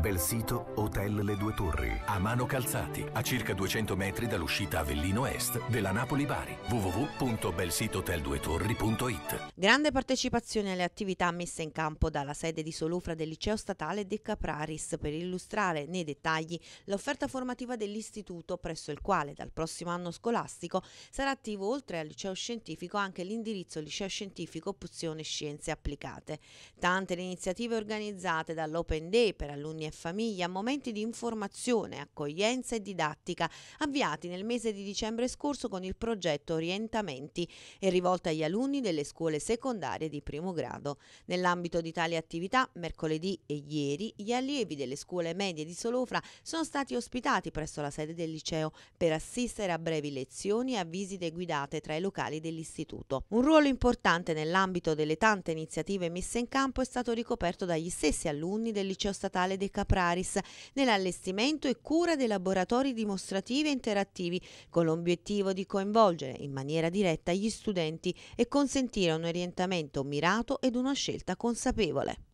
Bel sito Hotel Le Due Torri, a Mano Calzati, a circa 200 metri dall'uscita Avellino Est della Napoli-Bari. www.belsitohotelduetorri.it Grande partecipazione alle attività messe in campo dalla sede di Solufra del Liceo Statale De Capraris per illustrare nei dettagli l'offerta formativa dell'istituto presso il quale dal prossimo anno scolastico sarà attivo oltre al liceo scientifico anche l'indirizzo liceo scientifico opzione scienze applicate. Tante le iniziative organizzate dall'Open Day per alunni e e famiglia, momenti di informazione, accoglienza e didattica, avviati nel mese di dicembre scorso con il progetto Orientamenti e rivolta agli alunni delle scuole secondarie di primo grado. Nell'ambito di tali attività, mercoledì e ieri, gli allievi delle scuole medie di Solofra sono stati ospitati presso la sede del liceo per assistere a brevi lezioni e a visite guidate tra i locali dell'istituto. Un ruolo importante nell'ambito delle tante iniziative messe in campo è stato ricoperto dagli stessi alunni del liceo statale De Capri Capraris nell'allestimento e cura dei laboratori dimostrativi e interattivi con l'obiettivo di coinvolgere in maniera diretta gli studenti e consentire un orientamento mirato ed una scelta consapevole.